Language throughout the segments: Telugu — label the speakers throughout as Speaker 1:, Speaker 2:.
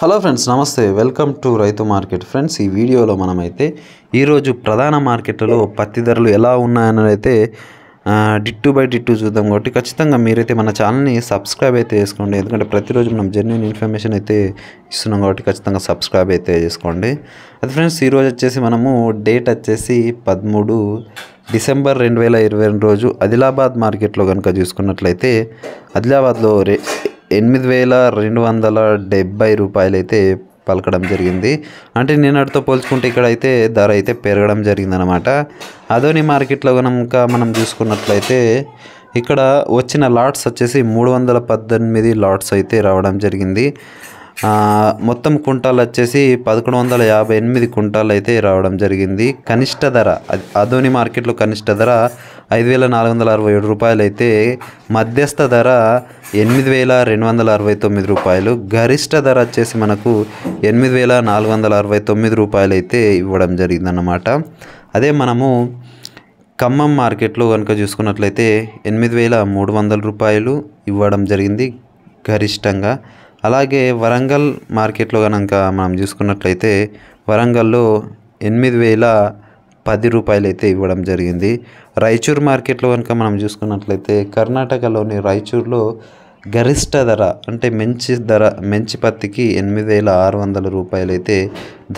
Speaker 1: హలో ఫ్రెండ్స్ నమస్తే వెల్కమ్ టు రైతు మార్కెట్ ఫ్రెండ్స్ ఈ వీడియోలో మనమైతే ఈరోజు ప్రధాన మార్కెట్లో పత్తి ధరలు ఎలా ఉన్నాయని అయితే డిట్టు బై డిట్టు చూద్దాం కాబట్టి ఖచ్చితంగా మీరైతే మన ఛానల్ని సబ్స్క్రైబ్ అయితే చేసుకోండి ఎందుకంటే ప్రతిరోజు మనం జెన్యున్ ఇన్ఫర్మేషన్ అయితే ఇస్తున్నాం కాబట్టి ఖచ్చితంగా సబ్స్క్రైబ్ అయితే చేసుకోండి అది ఫ్రెండ్స్ ఈరోజు వచ్చేసి మనము డేట్ వచ్చేసి పదమూడు డిసెంబర్ రెండు వేల ఇరవై రెండు రోజు ఆదిలాబాద్ మార్కెట్లో కనుక చూసుకున్నట్లయితే ఆదిలాబాద్లో రే ఎనిమిది వేల రెండు వందల డెబ్బై రూపాయలు అయితే పలకడం జరిగింది అంటే నిన్నటితో పోల్చుకుంటే ఇక్కడ అయితే ధర అయితే పెరగడం జరిగిందనమాట అదోని మార్కెట్లో కనుక మనం చూసుకున్నట్లయితే ఇక్కడ వచ్చిన లాట్స్ వచ్చేసి మూడు వందల పద్దెనిమిది లాట్స్ అయితే రావడం జరిగింది మొత్తం కుంటాలు వచ్చేసి పదకొండు వందల యాభై ఎనిమిది కుంటాలు అయితే రావడం జరిగింది కనిష్ట ధర అదోని మార్కెట్లో కనిష్ట ధర ఐదు వేల నాలుగు వందల అరవై ఏడు రూపాయలు అయితే మధ్యస్థ ధర ఎనిమిది వేల రెండు వందల అరవై తొమ్మిది రూపాయలు గరిష్ట ధర వచ్చేసి మనకు ఎనిమిది వేల నాలుగు వందల అరవై తొమ్మిది రూపాయలు అయితే ఇవ్వడం జరిగిందన్నమాట అదే మనము ఖమ్మం మార్కెట్లో కనుక చూసుకున్నట్లయితే ఎనిమిది వేల మూడు వందల రూపాయలు ఇవ్వడం జరిగింది గరిష్టంగా అలాగే వరంగల్ మార్కెట్లో కనుక మనం చూసుకున్నట్లయితే వరంగల్లో ఎనిమిది వేల పది రూపాయలు అయితే ఇవ్వడం జరిగింది రాయచూర్ మార్కెట్లో కనుక మనం చూసుకున్నట్లయితే కర్ణాటకలోని రాయచూర్లో గరిష్ట ధర అంటే మంచి ధర మంచి పత్తికి ఎనిమిది వేల ఆరు వందల రూపాయలు అయితే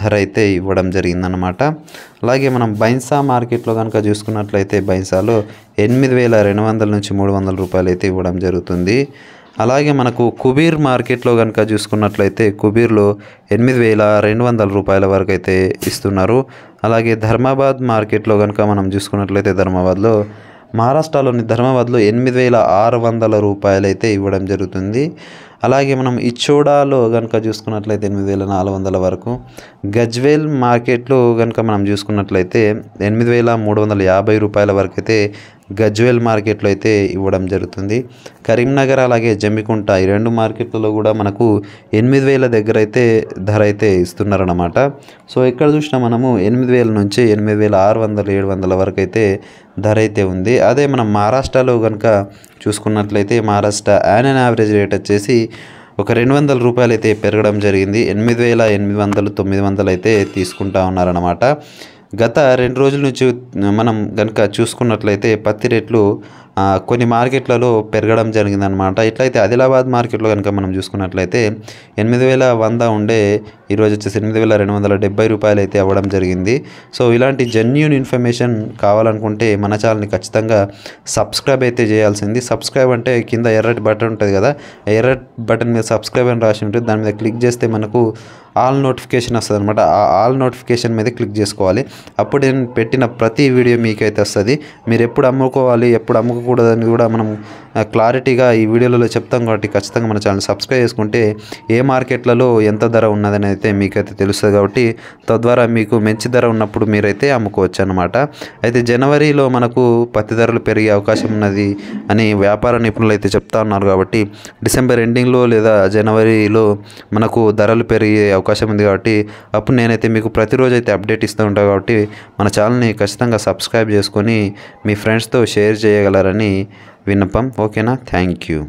Speaker 1: ధర అయితే ఇవ్వడం జరిగిందనమాట అలాగే మనం బైన్సా మార్కెట్లో కనుక చూసుకున్నట్లయితే బైన్సాలో ఎనిమిది వేల రెండు వందల నుంచి మూడు వందల రూపాయలు అయితే ఇవ్వడం జరుగుతుంది అలాగే మనకు కుబీర్ మార్కెట్లో కనుక చూసుకున్నట్లయితే కుబీర్లో ఎనిమిది వేల రెండు వందల రూపాయల వరకు అయితే ఇస్తున్నారు అలాగే ధర్మాబాద్ మార్కెట్లో కనుక మనం చూసుకున్నట్లయితే ధర్మాబాద్లో మహారాష్ట్రలోని ధర్మాబాద్లో ఎనిమిది వేల ఆరు వందల రూపాయలైతే ఇవ్వడం జరుగుతుంది అలాగే మనం ఇచ్చోడాలో కనుక చూసుకున్నట్లయితే ఎనిమిది వేల నాలుగు వందల వరకు గజ్వేల్ మార్కెట్లో కనుక మనం చూసుకున్నట్లయితే ఎనిమిది వేల మూడు వందల యాభై రూపాయల వరకు అయితే గజ్వేల్ మార్కెట్లో అయితే ఇవ్వడం జరుగుతుంది కరీంనగర్ అలాగే జమ్మికుంట ఈ రెండు మార్కెట్లలో కూడా మనకు ఎనిమిది వేల దగ్గర అయితే ధర అయితే ఇస్తున్నారన్నమాట సో ఎక్కడ చూసినా మనము ఎనిమిది వేల నుంచి ఎనిమిది వేల ఆరు వందల ఏడు వందల వరకు అయితే ధర అయితే ఉంది అదే మనం మహారాష్ట్రలో కనుక చూసుకున్నట్లయితే Maharashtra an and average rate వచ్చేసి ఒక రెండు వందల రూపాయలు అయితే పెరగడం జరిగింది ఎనిమిది వేల ఎనిమిది వందలు తొమ్మిది వందలు అయితే తీసుకుంటా ఉన్నారన్నమాట గత రెండు రోజుల నుంచి మనం కనుక చూసుకున్నట్లయితే పత్తి రేట్లు కొన్ని మార్కెట్లలో పెరగడం జరిగిందనమాట ఇట్లయితే ఆదిలాబాద్ మార్కెట్లో కనుక మనం చూసుకున్నట్లయితే ఎనిమిది వేల వంద ఉండే ఈరోజు వచ్చేసి ఎనిమిది వేల రెండు వందల డెబ్బై రూపాయలు అయితే అవ్వడం జరిగింది సో ఇలాంటి జెన్యున్ ఇన్ఫర్మేషన్ కావాలనుకుంటే మన ఛానల్ని ఖచ్చితంగా సబ్స్క్రైబ్ అయితే చేయాల్సింది సబ్స్క్రైబ్ అంటే కింద ఎర్రటి బటన్ ఉంటుంది కదా ఎర్ర బటన్ మీద సబ్స్క్రైబ్ అని రాసి ఉంటుంది దాని మీద క్లిక్ చేస్తే మనకు ఆల్ నోటిఫికేషన్ వస్తుంది అనమాట ఆల్ నోటిఫికేషన్ మీద క్లిక్ చేసుకోవాలి అప్పుడు నేను పెట్టిన ప్రతి వీడియో మీకైతే వస్తుంది మీరు ఎప్పుడు అమ్ముకోవాలి ఎప్పుడు అమ్ముకో చేయకూడదని కూడా మనం క్లారిటీగా ఈ వీడియోలలో చెప్తాం కాబట్టి ఖచ్చితంగా మన ఛానల్ సబ్స్క్రైబ్ చేసుకుంటే ఏ మార్కెట్లలో ఎంత ధర ఉన్నదని అయితే మీకైతే తెలుస్తుంది కాబట్టి తద్వారా మీకు మంచి ధర ఉన్నప్పుడు మీరైతే అమ్ముకోవచ్చు అనమాట అయితే జనవరిలో మనకు పత్తి ధరలు పెరిగే అవకాశం ఉన్నది అని వ్యాపార నిపుణులు అయితే చెప్తా ఉన్నారు కాబట్టి డిసెంబర్ ఎండింగ్లో లేదా జనవరిలో మనకు ధరలు పెరిగే అవకాశం ఉంది కాబట్టి అప్పుడు నేనైతే మీకు ప్రతిరోజు అయితే అప్డేట్ ఇస్తూ ఉంటాను కాబట్టి మన ఛానల్ని ఖచ్చితంగా సబ్స్క్రైబ్ చేసుకొని మీ ఫ్రెండ్స్తో షేర్ చేయగలరని చేయాలని విన్నపం ఓకేనా థ్యాంక్ యూ